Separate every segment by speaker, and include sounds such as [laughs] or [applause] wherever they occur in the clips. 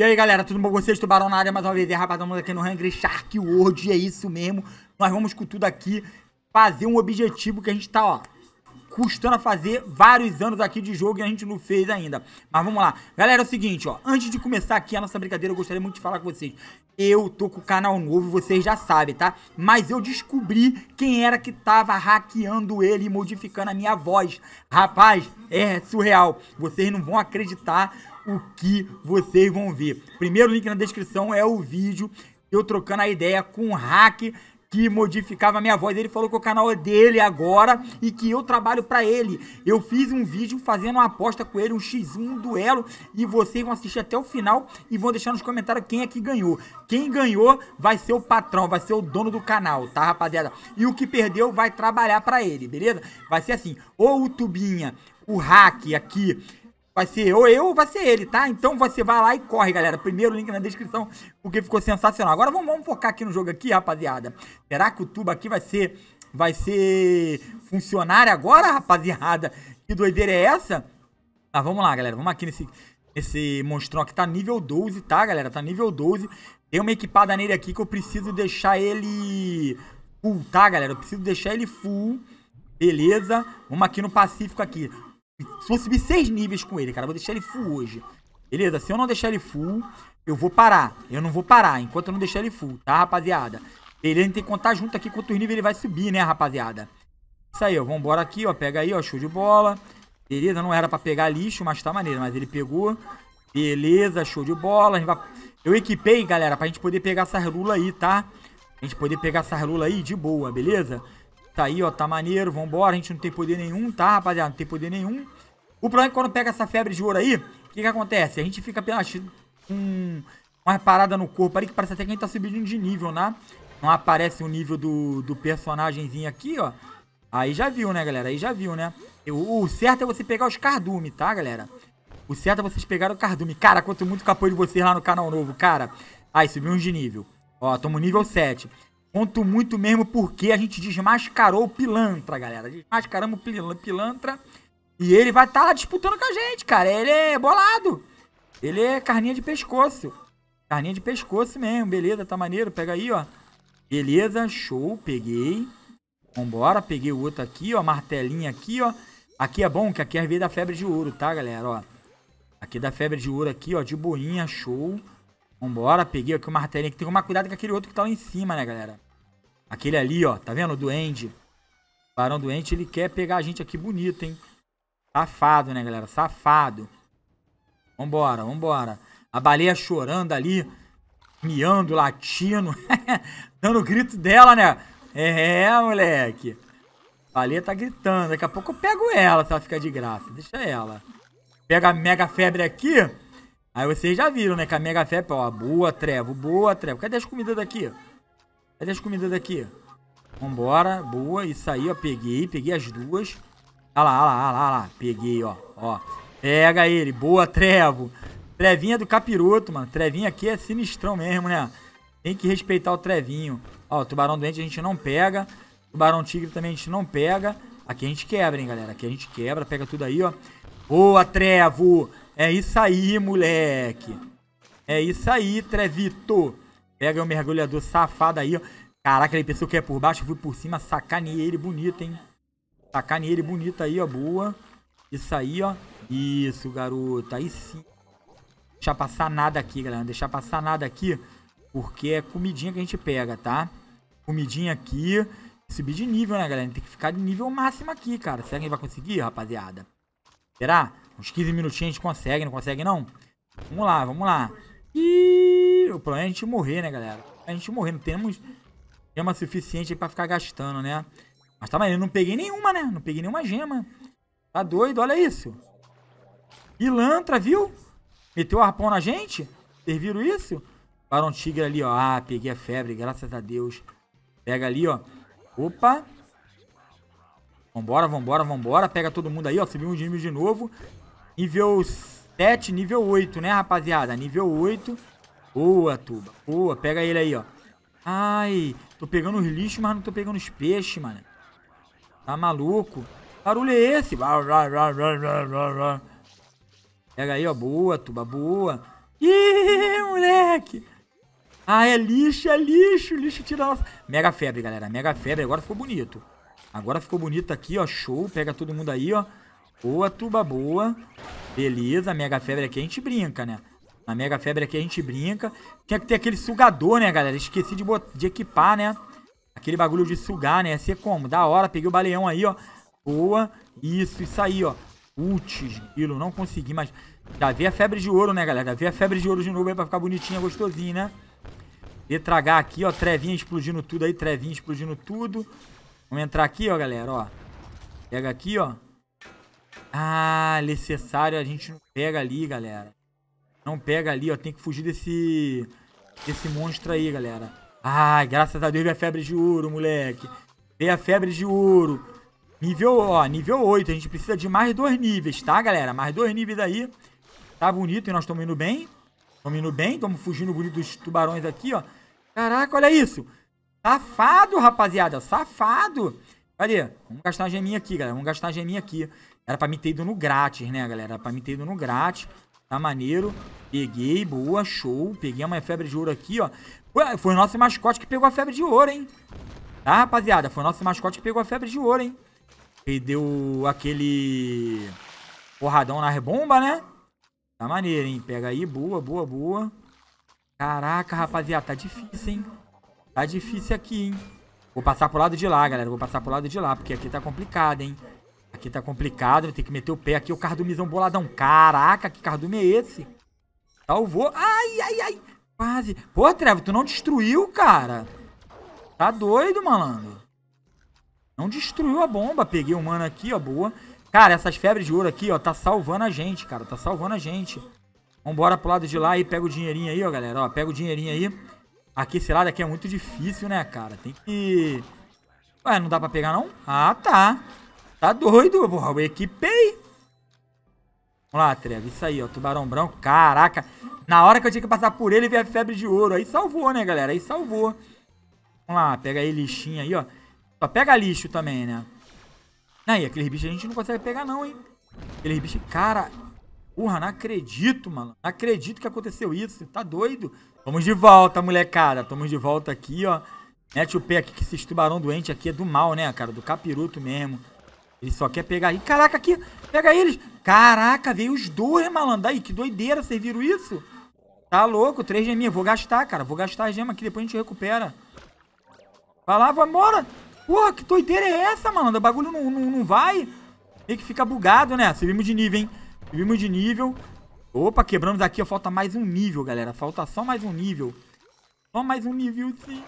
Speaker 1: E aí, galera, tudo bom com vocês? Tubarão na área mais uma vez. E, rapaz, estamos aqui no Hungry Shark World e é isso mesmo. Nós vamos com tudo aqui fazer um objetivo que a gente tá, ó, custando a fazer vários anos aqui de jogo e a gente não fez ainda. Mas vamos lá. Galera, é o seguinte, ó. Antes de começar aqui a nossa brincadeira, eu gostaria muito de falar com vocês. Eu tô com o canal novo, vocês já sabem, tá? Mas eu descobri quem era que tava hackeando ele e modificando a minha voz. Rapaz, é surreal. Vocês não vão acreditar o que vocês vão ver. Primeiro link na descrição é o vídeo eu trocando a ideia com um hack que modificava a minha voz. Ele falou que o canal é dele agora e que eu trabalho para ele. Eu fiz um vídeo fazendo uma aposta com ele, um x1, um duelo, e vocês vão assistir até o final e vão deixar nos comentários quem é que ganhou. Quem ganhou vai ser o patrão, vai ser o dono do canal, tá, rapaziada? E o que perdeu vai trabalhar para ele, beleza? Vai ser assim, ou o Tubinha, o hack aqui Vai ser ou eu ou vai ser ele, tá? Então você vai lá e corre, galera. Primeiro link na descrição, porque ficou sensacional. Agora vamos, vamos focar aqui no jogo aqui, rapaziada. Será que o tubo aqui vai ser, vai ser funcionário agora, rapaziada? Que doideira é essa? Tá, vamos lá, galera. Vamos aqui nesse, nesse monstrão que tá nível 12, tá, galera? Tá nível 12. Tem uma equipada nele aqui que eu preciso deixar ele full, tá, galera? Eu preciso deixar ele full. Beleza? Vamos aqui no Pacífico aqui. Vou subir seis níveis com ele, cara. Vou deixar ele full hoje. Beleza? Se eu não deixar ele full, eu vou parar. Eu não vou parar enquanto eu não deixar ele full, tá, rapaziada? Beleza? A gente tem que contar junto aqui quantos níveis ele vai subir, né, rapaziada? Isso aí, ó. Vambora aqui, ó. Pega aí, ó. Show de bola. Beleza? Não era pra pegar lixo, mas tá maneiro. Mas ele pegou. Beleza, show de bola. Vai... Eu equipei, galera, pra gente poder pegar essas lulas aí, tá? A gente poder pegar essas lulas aí de boa, beleza? Beleza? Tá aí, ó, tá maneiro, vambora. A gente não tem poder nenhum, tá, rapaziada? Não tem poder nenhum. O problema é que quando pega essa febre de ouro aí, o que que acontece? A gente fica apenas com uma parada no corpo ali que parece até que a gente tá subindo de nível, né? Não aparece o nível do, do personagemzinho aqui, ó. Aí já viu, né, galera? Aí já viu, né? O, o certo é você pegar os cardumes tá, galera? O certo é vocês pegarem o cardume. Cara, conto muito com o apoio de vocês lá no canal novo, cara. Aí, subimos de nível. Ó, tomo nível 7. Conto muito mesmo porque a gente desmascarou o pilantra, galera. Desmascaramos o pilantra. E ele vai estar tá lá disputando com a gente, cara. Ele é bolado. Ele é carninha de pescoço. Carninha de pescoço mesmo. Beleza, tá maneiro. Pega aí, ó. Beleza, show. Peguei. Vambora. Peguei o outro aqui, ó. Martelinho aqui, ó. Aqui é bom, que aqui é a da febre de ouro, tá, galera? Ó. Aqui da febre de ouro aqui, ó. De boinha, show. Vambora, peguei aqui o martelinho. tem que tomar cuidado com aquele outro que tá lá em cima, né, galera? Aquele ali, ó. Tá vendo? O duende. O barão doente, ele quer pegar a gente aqui bonito, hein? Safado, né, galera? Safado. Vambora, vambora. A baleia chorando ali. Miando, latindo. [laughs] dando o grito dela, né? É, é, moleque. A baleia tá gritando. Daqui a pouco eu pego ela se ela ficar de graça. Deixa ela. Pega a mega febre aqui. Aí vocês já viram, né? Que a Mega Fep, ó, boa, trevo, boa, trevo. Cadê as comidas daqui? Cadê as comidas daqui? Vambora, boa, isso aí, ó, peguei, peguei as duas. Olha lá, olha lá, olha lá, olha lá, peguei, ó, ó. Pega ele, boa, trevo. Trevinha do capiroto, mano. Trevinha aqui é sinistrão mesmo, né? Tem que respeitar o trevinho. Ó, o tubarão doente a gente não pega. Tubarão tigre também a gente não pega. Aqui a gente quebra, hein, galera. Aqui a gente quebra, pega tudo aí, ó. Boa, trevo! É isso aí, moleque. É isso aí, Trevito. Pega o mergulhador safado aí, ó. Caraca, ele pensou que é por baixo, fui por cima, sacaneei ele bonito, hein? Sacaneei ele bonito aí, ó, boa. Isso aí, ó. Isso, garoto, aí sim. Deixar passar nada aqui, galera, deixar passar nada aqui, porque é comidinha que a gente pega, tá? Comidinha aqui, subir de nível, né, galera? Tem que ficar de nível máximo aqui, cara. Será que a gente vai conseguir, rapaziada? Será? Uns 15 minutinhos a gente consegue, não consegue não? Vamos lá, vamos lá. E o problema é a gente morrer, né, galera? A gente morrer, não temos gema suficiente pra ficar gastando, né? Mas tá eu não peguei nenhuma, né? Não peguei nenhuma gema. Tá doido, olha isso. Pilantra, viu? Meteu o arpão na gente? Vocês viram isso? Barão Tigre ali, ó. Ah, peguei a febre, graças a Deus. Pega ali, ó. Opa. Vambora, vambora, vambora. Pega todo mundo aí, ó. subiu de nível de novo. Nível 7, nível 8, né, rapaziada? Nível 8. Boa, Tuba. Boa, pega ele aí, ó. Ai, tô pegando os lixos, mas não tô pegando os peixes, mano. Tá maluco? Que barulho é esse? Pega aí, ó. Boa, Tuba, boa. Ih, moleque. Ah, é lixo, é lixo. Lixo tira nossa... Mega febre, galera. Mega febre. Agora ficou bonito. Agora ficou bonito aqui, ó. Show. Pega todo mundo aí, ó. Boa, tuba, boa. Beleza, mega febre aqui a gente brinca, né? Na mega febre aqui a gente brinca. Tinha que ter aquele sugador, né, galera? Esqueci de, de equipar, né? Aquele bagulho de sugar, né? Ia ser como? Da hora, peguei o baleão aí, ó. Boa. Isso, isso aí, ó. Putz, grilo, não consegui, mas... Já vi a febre de ouro, né, galera? Já vi a febre de ouro de novo aí pra ficar bonitinha, gostosinha, né? Detragar aqui, ó. Trevinha explodindo tudo aí, trevinha explodindo tudo. Vamos entrar aqui, ó, galera, ó. Pega aqui, ó. Ah, necessário a gente não pega ali, galera. Não pega ali, ó. Tem que fugir desse... Desse monstro aí, galera. Ah, graças a Deus veio é a febre de ouro, moleque. Veio é a febre de ouro. Nível, ó, nível 8. A gente precisa de mais dois níveis, tá, galera? Mais dois níveis aí. Tá bonito e nós estamos indo bem. Estamos indo bem. Estamos fugindo bonito dos tubarões aqui, ó. Caraca, olha isso. Safado, rapaziada. Safado. Cadê? Vamos gastar uma geminha aqui, galera. Vamos gastar uma geminha aqui. Era pra me ter ido no grátis, né, galera? Era pra me ter ido no grátis. Tá maneiro. Peguei, boa, show. Peguei uma febre de ouro aqui, ó. Ué, foi o nosso mascote que pegou a febre de ouro, hein? Tá, rapaziada? Foi o nosso mascote que pegou a febre de ouro, hein? Perdeu deu aquele porradão na rebomba, né? Tá maneiro, hein? Pega aí, boa, boa, boa. Caraca, rapaziada, tá difícil, hein? Tá difícil aqui, hein? Vou passar pro lado de lá, galera. Vou passar pro lado de lá, porque aqui tá complicado, hein? Aqui tá complicado, vou ter que meter o pé aqui. O cardumizão boladão. Caraca, que cardume é esse? Salvou. Tá ai, ai, ai. Quase. Pô, Trevo, tu não destruiu, cara. Tá doido, malandro. Não destruiu a bomba. Peguei o mano aqui, ó. Boa. Cara, essas febres de ouro aqui, ó, tá salvando a gente, cara. Tá salvando a gente. Vambora pro lado de lá aí. Pega o dinheirinho aí, ó, galera. Ó, pega o dinheirinho aí. Aqui, sei lá, daqui é muito difícil, né, cara? Tem que... Ué, não dá pra pegar, não? Ah, tá. Tá doido, porra. Eu equipei. Vamos lá, Trevo. Isso aí, ó. Tubarão branco. Caraca. Na hora que eu tinha que passar por ele, veio a febre de ouro. Aí salvou, né, galera? Aí salvou. Vamos lá. Pega aí lixinho aí, ó. Só pega lixo também, né? Aí, aqueles bichos a gente não consegue pegar, não, hein? Aqueles bichos... Cara, Porra, não acredito, mano. Não acredito que aconteceu isso. Tá doido? Vamos de volta, molecada. Tamo de volta aqui, ó. Mete o pé aqui que esses tubarão doente aqui é do mal, né, cara? Do capiroto mesmo. Ele só quer pegar. Ih, caraca, aqui. Pega eles. Caraca, veio os dois, malandro. Aí, que doideira. Vocês viram isso? Tá louco. Três geminhas. Vou gastar, cara. Vou gastar a gema aqui. Depois a gente recupera. Vai lá, vai embora. Porra, que doideira é essa, malandro? O bagulho não, não, não vai. Tem que fica bugado, né? Subimos de nível, hein? Subimos de nível. Opa, quebramos aqui. Ó, falta mais um nível, galera. Falta só mais um nível. Só mais um sim.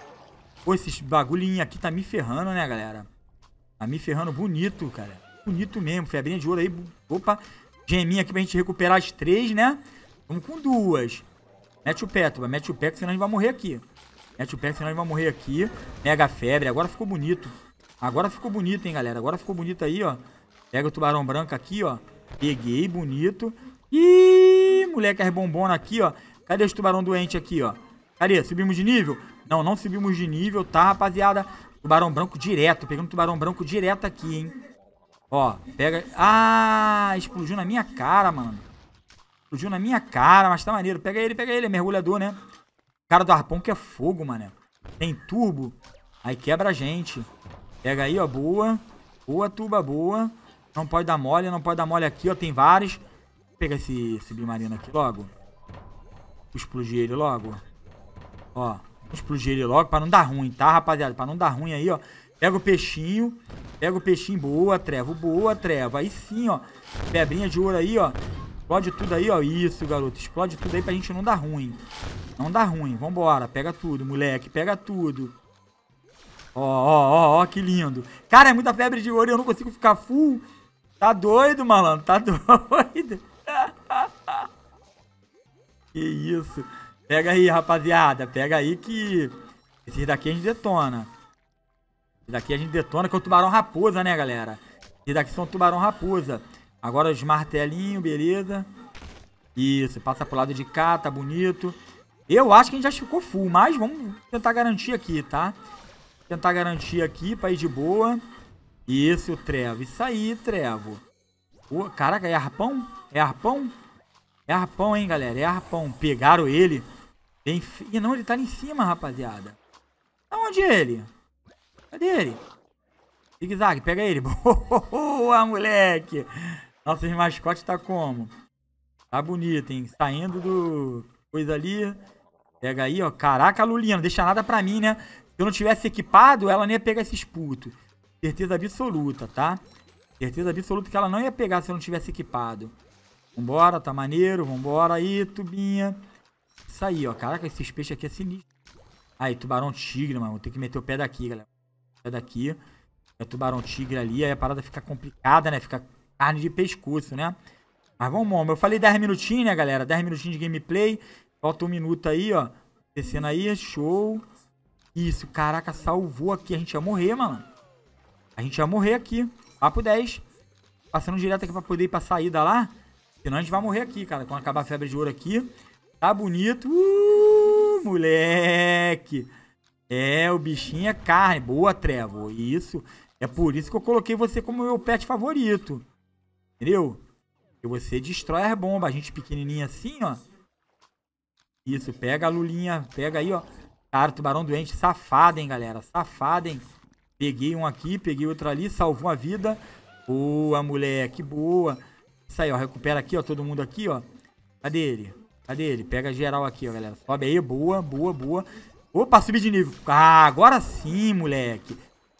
Speaker 1: Pô, esses bagulhinhos aqui tá me ferrando, né, galera? Tá me ferrando bonito, cara. Bonito mesmo. Febrinha de ouro aí. Opa. Geminha aqui pra gente recuperar as três, né? Vamos com duas. Mete o pé, tuba. Mete o pé, que senão a gente vai morrer aqui. Mete o pé, que senão a gente vai morrer aqui. Mega febre. Agora ficou bonito. Agora ficou bonito, hein, galera. Agora ficou bonito aí, ó. Pega o tubarão branco aqui, ó. Peguei, bonito. Ih, moleque, as aqui, ó. Cadê os tubarão doente aqui, ó? Cadê? Subimos de nível? Não, não subimos de nível, tá, rapaziada? Tubarão branco direto. Pegando tubarão branco direto aqui, hein? Ó, pega... Ah, explodiu na minha cara, mano. Explodiu na minha cara, mas tá maneiro. Pega ele, pega ele. É mergulhador, né? Cara do arpão que é fogo, mano. Tem turbo. Aí quebra a gente. Pega aí, ó. Boa. Boa, tuba, boa. Não pode dar mole, não pode dar mole aqui, ó. Tem vários. Vou pegar esse submarino aqui logo. Explodir ele logo. Ó, explodir ele logo pra não dar ruim, tá, rapaziada? Pra não dar ruim aí, ó. Pega o peixinho. Pega o peixinho. Boa, trevo. Boa, trevo. Aí sim, ó. Pedrinha de ouro aí, ó. Explode tudo aí, ó. Isso, garoto. Explode tudo aí pra gente não dar ruim. Não dá ruim. Vambora. Pega tudo, moleque. Pega tudo. Ó, ó, ó, ó, que lindo. Cara, é muita febre de ouro e eu não consigo ficar full. Tá doido, malandro, tá [laughs] doido. que isso. Pega aí, rapaziada. Pega aí que... Esse daqui a gente detona. Esse daqui a gente detona, que é o tubarão raposa, né, galera? Esse daqui são tubarão raposa. Agora os martelinhos, beleza. Isso, passa pro lado de cá, tá bonito. Eu acho que a gente já ficou full, mas vamos tentar garantir aqui, tá? Tentar garantir aqui pra ir de boa. Isso, trevo. Isso aí, trevo. Oh, caraca, é arpão? É arpão? É arpão, hein, galera? É arpão. Pegaram ele. Bem... E não, ele tá ali em cima, rapaziada. Aonde tá é ele? Cadê ele? Zigue-zague, pega ele. [laughs] Boa, moleque. Nossos mascotes tá como? Tá bonito, hein? Saindo do... Coisa ali. Pega aí, ó. Caraca, Lulina, deixa nada pra mim, né? Se eu não tivesse equipado, ela nem ia pegar esses putos. Certeza absoluta, tá? Certeza absoluta que ela não ia pegar se eu não tivesse equipado. Vambora, tá maneiro. Vambora aí, tubinha. Isso aí, ó. Caraca, esses peixes aqui é sinistro. Aí, tubarão tigre, mano. Vou ter que meter o pé daqui, galera. pé daqui. É tubarão tigre ali. Aí a parada fica complicada, né? Fica carne de pescoço, né? Mas vamos, eu falei 10 minutinhos, né, galera? 10 minutinhos de gameplay. Falta um minuto aí, ó. Descendo aí, show. Isso, caraca, salvou aqui. A gente ia morrer, mano. A gente vai morrer aqui. Papo 10. Passando direto aqui pra poder ir pra saída lá. Senão a gente vai morrer aqui, cara. Quando acabar a febre de ouro aqui. Tá bonito. Uh, moleque. É, o bichinho é carne. Boa, Trevor. Isso. É por isso que eu coloquei você como meu pet favorito. Entendeu? E você destrói as bombas. A gente pequenininha assim, ó. Isso, pega a lulinha. Pega aí, ó. Cara, tubarão doente. Safado, hein, galera. Safado, hein. Peguei um aqui, peguei outro ali, salvou a vida. Boa, moleque, boa. Isso aí, ó, recupera aqui, ó, todo mundo aqui, ó. Cadê ele? Cadê ele? Pega geral aqui, ó, galera. Sobe aí, boa, boa, boa. Opa, subi de nível. Ah, agora sim, moleque.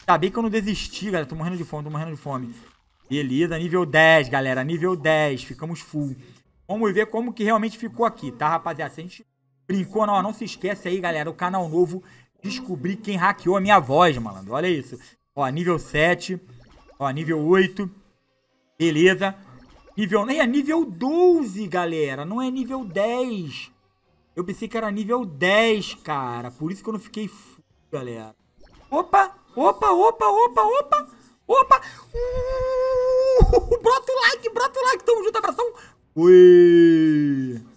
Speaker 1: sabia que eu não desisti, galera. Tô morrendo de fome, tô morrendo de fome. Beleza, nível 10, galera. Nível 10, ficamos full. Vamos ver como que realmente ficou aqui, tá, rapaziada? Se a gente brincou, não, não se esquece aí, galera. O canal novo descobrir quem hackeou a minha voz, malandro. Olha isso. Ó, nível 7. Ó, nível 8. Beleza. Nível... É nível 12, galera. Não é nível 10. Eu pensei que era nível 10, cara. Por isso que eu não fiquei full, galera. Opa, opa, opa, opa, opa. Opa. Uh, [laughs] brota o like, brota o like. Tamo junto, abração. Ui.